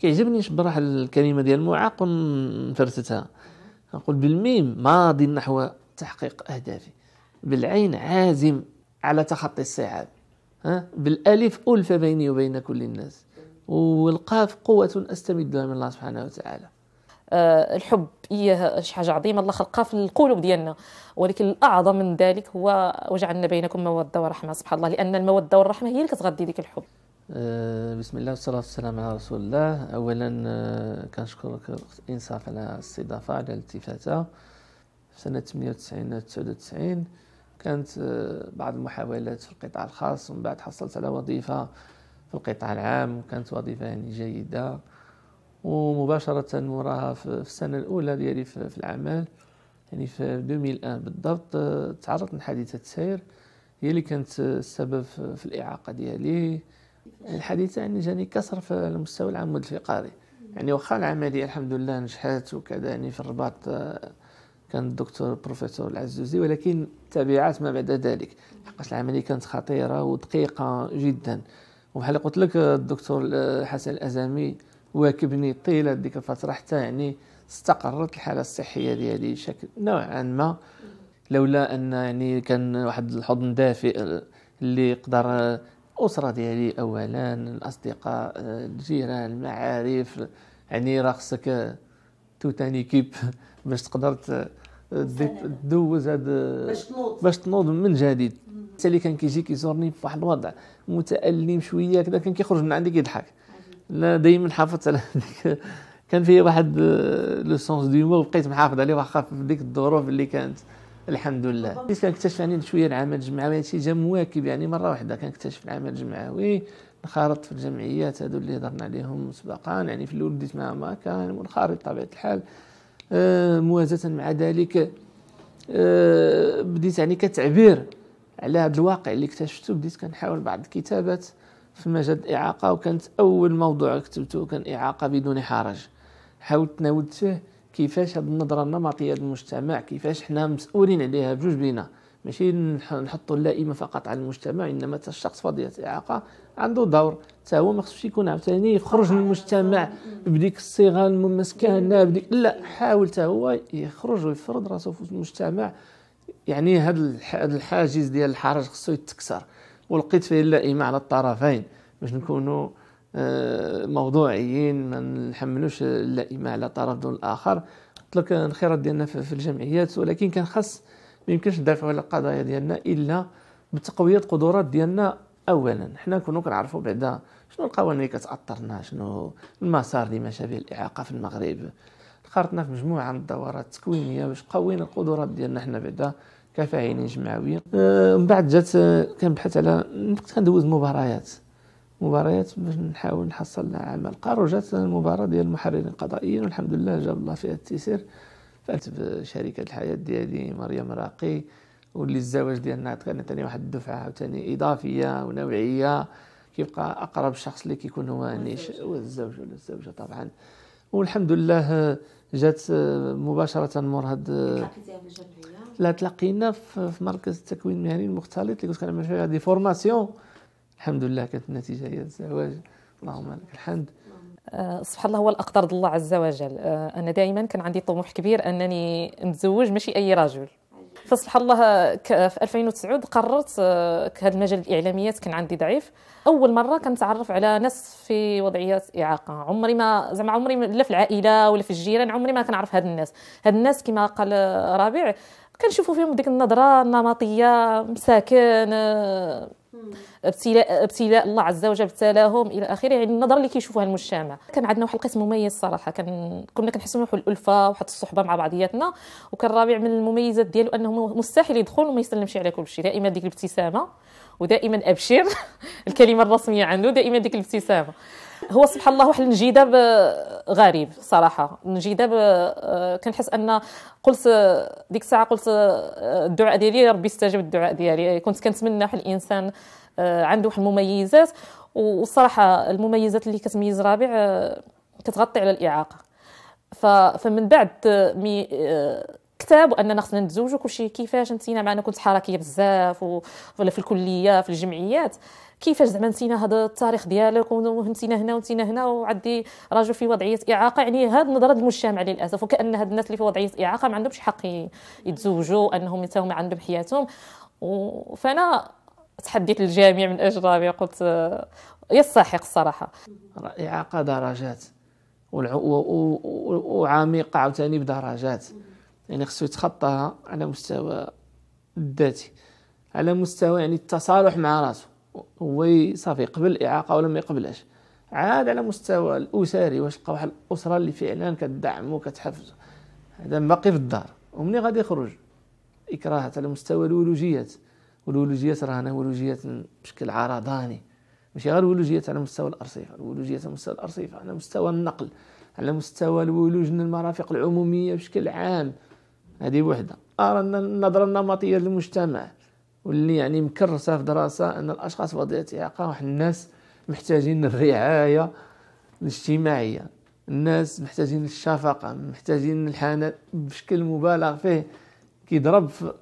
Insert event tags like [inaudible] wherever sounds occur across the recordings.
كيعجبني نشبر واحد الكلمه ديال معاق ونفرتتها نقول بالميم ماضي نحو تحقيق اهدافي بالعين عازم على تخطي الصعاب ها بالالف الفه بيني وبين كل الناس والقاف قوه استمدها من الله سبحانه وتعالى آه، الحب هي شي حاجه عظيمه الله خلقها في القلوب ديالنا ولكن الاعظم من ذلك هو وجعلنا بينكم موده ورحمه سبحان الله لان الموده والرحمه هي اللي كتغذي ديك الحب آه، بسم الله والصلاة والسلام على رسول الله أولا آه، كنشكرك إنصاف على الاستضافة على الالتفاتة في سنة 98 99 كانت آه، بعض المحاولات في القطاع الخاص ومن بعد حصلت على وظيفة في القطاع العام وكانت وظيفة يعني جيدة ومباشرة وراها في السنة الأولى ديالي في الأعمال يعني في 2001 بالضبط تعرضت لحادثة سير هي اللي كانت السبب في الإعاقة ديالي الحديثة يعني جاني كسر في المستوى العمود الفقري يعني واخا العملية الحمد لله نجحت وكذا يعني في الرباط آه، كان الدكتور بروفيسور العزوزي ولكن تبعات ما بعد ذلك لحقاش العملية كانت خطيرة ودقيقة جدا وبحال قلت لك الدكتور آه، حسن الأزامي واكبني طيلة ديك الفترة حتى يعني استقرت الحالة الصحية ديالي بشكل نوعا ما لولا أن يعني كان واحد الحضن دافئ آه، اللي قدر الاسره ديالي اولا الاصدقاء الجيران المعارف يعني راه خصك توتان ايكيب باش تقدر تدوز هاد باش تنوض من جديد حتى اللي كان كيجي كيزورني بواحد الوضع متالم شويه كذا كان كيخرج من عندي كيضحك لا دائما حافظت على [laughs] كان فيه واحد لو سونس ديومور بقيت محافظ عليه واخا في ديك الظروف اللي كانت الحمد لله بديت كنكتشف يعني شويه العمل الجمعوي يعني شي جا مواكب يعني مره واحده كنكتشف العمل الجمعوي انخرطت في الجمعيات هذو اللي هضرنا عليهم مسبقا يعني في الاول بديت معاهم كان منخرط بطبيعه الحال آه موازاه مع ذلك آه بديت يعني كتعبير على هذا الواقع اللي اكتشفته بديت كنحاول بعض الكتابات في مجال الاعاقه وكانت اول موضوع كتبته كان اعاقه بدون حرج حاولت ناولت فيه كيفاش هذه النظره النمطيه للمجتمع كيفاش حنا مسؤولين عليها بجوج بينا ماشي نحطوا اللائمه فقط على المجتمع انما حتى الشخص فضية الاعاقه عنده دور حتى هو ما خصوش يكون عاوتاني يخرج من المجتمع بديك الصيغه مسكانه بديك لا حاول حتى هو يخرج ويفرض راسه في المجتمع يعني هذا الحاجز ديال الحرج خصو يتكسر ولقيت فيه اللائمه على الطرفين باش نكونوا آه، موضوعيين ما نحملوش اللائمه على طرف دون الاخر قلت لك الخيرات ديالنا في الجمعيات ولكن كان خاص ما يمكنش ندافعوا على القضايا ديالنا الا بتقويه قدرات ديالنا اولا حنا كنا كنعرفوا بعدا شنو القوانين اللي كتاثرنا شنو المسار لما شابه الاعاقه في المغرب خرطنا في مجموعه من الدورات التكوينيه باش قوينا القدرات ديالنا حنا بعدا كفاعلين جمعويين آه، من أه بعد جات كنبحث على كندوز مباريات مباريات باش نحاول نحصل على عمل قارو جات المباراه ديال المحررين القضائيين والحمد لله جاب الله فيها التيسير فات بشركه الحياه ديالي مريم راقي واللي الزواج ديالنا كان ثاني واحد الدفعه عاوتاني اضافيه ونوعيه كيبقى اقرب شخص اللي كيكون هو النيش والزوج ولا الزوجه طبعا والحمد لله جات مباشره مور هاد لا تلاقينا في مركز التكوين المهني المختلط اللي كنت كنعمل فيه هذه فورماسيون الحمد لله كانت النتيجه هي الزواج اللهم لك الحمد آه، سبحان الله هو الاقدار الله عز وجل آه، انا دائما كان عندي طموح كبير انني نتزوج ماشي اي رجل فسبحان الله في 2009 قررت آه، هذا المجال الاعلاميات كان عندي ضعيف اول مره كنتعرف على ناس في وضعيه اعاقه عمري ما زعما عمري لا في العائله ولا في الجيران عمري ما كنعرف هاد الناس هاد الناس كما قال رابع كنشوفوا فيهم ديك النظره النمطيه مساكن ابتلاء ابتلاء الله عز وجل ابتلاهم الى اخره يعني النظره اللي كيشوفوها المجتمع كان عندنا واحد القسم مميز صراحه كان كنا كنحسوا واحد الالفه وواحد الصحبه مع بعضياتنا وكان رابع من المميزات ديالو انه مستحيل يدخل وما يسلمش على كل شيء دائما ديك الابتسامه ودائما ابشر [laughs] الكلمه الرسميه عنده دائما ديك الابتسامه هو سبحان الله واحد الانجذاب غريب صراحه الانجذاب آه، كنحس ان قلت ديك الساعه قلت آه، الدعاء ديالي ربي استجاب الدعاء ديالي كنت كنتمنى واحد الانسان آه، عنده واحد المميزات والصراحه المميزات اللي كتميز رابع كتغطي على الاعاقه فمن بعد مي كتاب واننا خصنا نتزوجوا كلشي كيفاش نتينا معنا كنت حركيه بزاف ولا في الكليه في الجمعيات كيفاش زعما نسينا هذا التاريخ ديالك ونسينا هنا ونسينا هنا وعندي راجل في وضعيه اعاقه يعني هذه النظره المجتمع للاسف وكان هاد الناس اللي في وضعيه اعاقه ما عندهمش حق يتزوجوا انهم حتى هما عندهم حياتهم فانا تحديت الجميع من اجل رابي قلت آه، يستحق الصراحه الاعاقه درجات وعميقه عاوتاني بدرجات يعني خصو يتخطاها على مستوى الذاتي على مستوى يعني التصالح مع راسه وصافي قبل الاعاقه ولا ما يقبلهاش عاد على مستوى الاسري واش لقى واحد الاسره اللي فعلا كتدعمو وكتحفزو هذا باقي في الدار ومني غادي يخرج اكراه على مستوى الولوجيات والولوجيات راهنا ولوجيات بشكل عرضاني ماشي غير الولوجيات على مستوى الارصفه الولوجيات على مستوى الارصفه على مستوى النقل على مستوى الولوج من المرافق العموميه بشكل عام هذه وحده ارى النظره النمطيه للمجتمع واللي يعني مكرسه في دراسه ان الاشخاص وضعيه اعاقه واحد الناس محتاجين الرعايه الاجتماعيه الناس محتاجين الشفقه محتاجين الحنان بشكل مبالغ فيه كيضرب في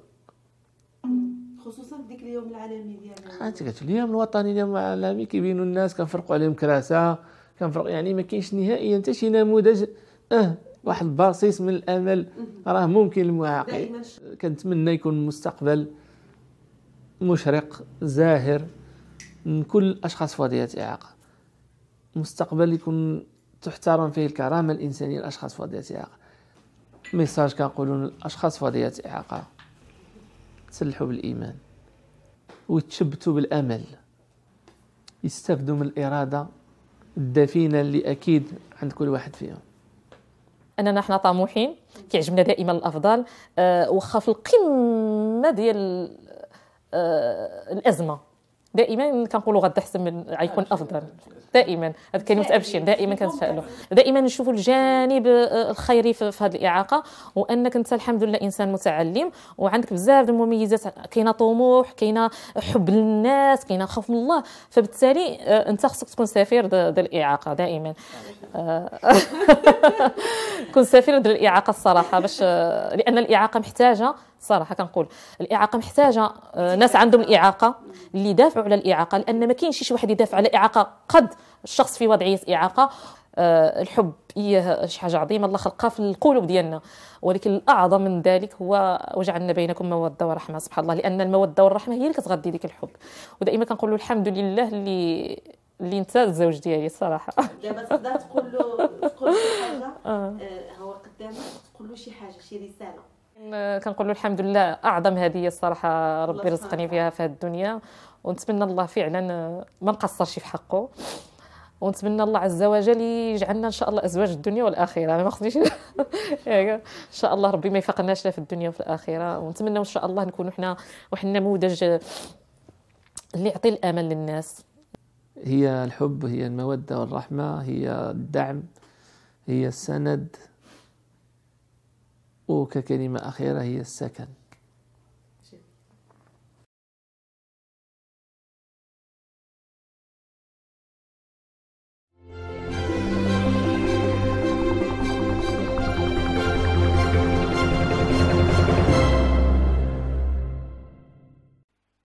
خصوصا في ديك اليوم العالمي ديالنا انت قلت اليوم الوطني اليوم العالمي كيبينوا الناس كنفرقوا عليهم كراسه كنفرق يعني ما كاينش نهائيا حتى شي نموذج اه واحد الباصيص من الامل راه ممكن للمعاقين كنتمنى يكون المستقبل مشرق زاهر من كل الأشخاص في إعاقة مستقبل يكون تحترم فيه الكرامة الإنسانية للأشخاص في إعاقة ميساج كنقولو للأشخاص في إعاقة تسلحوا بالإيمان وتشبتوا بالأمل يستفدوا من الإرادة الدفينة اللي أكيد عند كل واحد فيهم اننا حنا طموحين كيعجبنا دائما الافضل أه واخا في القمه ديال آه، الازمه دائما كنقولوا غدا احسن من غيكون افضل دائما هذا كلمه ابشر دائما كنتسائلوا دائما نشوفوا الجانب آه، الخيري في هذه الاعاقه وانك انت الحمد لله انسان متعلم وعندك بزاف المميزات كاينه طموح كاينه حب للناس كاينه خوف من الله فبالتالي آه، انت خصك تكون سفير ديال الاعاقه دائما [laughs] [laughs] كن سفير ديال الاعاقه الصراحه باش لان الاعاقه محتاجه صراحه كنقول الاعاقه محتاجه آه، ناس عندهم الاعاقه اللي دافعوا على الاعاقه لان ما كاينش شي واحد يدافع على الاعاقه قد الشخص في وضعيه اعاقه آه، الحب ايه شي حاجه عظيمه الله خلقها في القلوب ديالنا ولكن الاعظم من ذلك هو وجعلنا بينكم موده ورحمه سبحان الله لان الموده والرحمه هي اللي كتغذي ديك الحب ودائما كنقول الحمد لله اللي اللي انت الزوج ديالي الصراحه دابا تقدر تقول له تقول له حاجه [laughs] آه. هو قدامك تقول له شي حاجه شي رساله كنقولوا الحمد لله اعظم هديه الصراحه ربي رزقني فيها في هذه الدنيا ونتمنى الله فعلا آه، ما نقصرش في حقه ونتمنى الله عز وجل يجعلنا ان شاء الله ازواج الدنيا والاخره انا ما خصنيش [laughs] يعني ان شاء الله ربي ما يفقناش لا في الدنيا وفي الاخره ونتمنى ان شاء الله نكون حنا واحد النموذج آه، اللي يعطي الامل للناس هي الحب هي الموده والرحمه هي الدعم هي السند وككلمة أخيرة هي السكن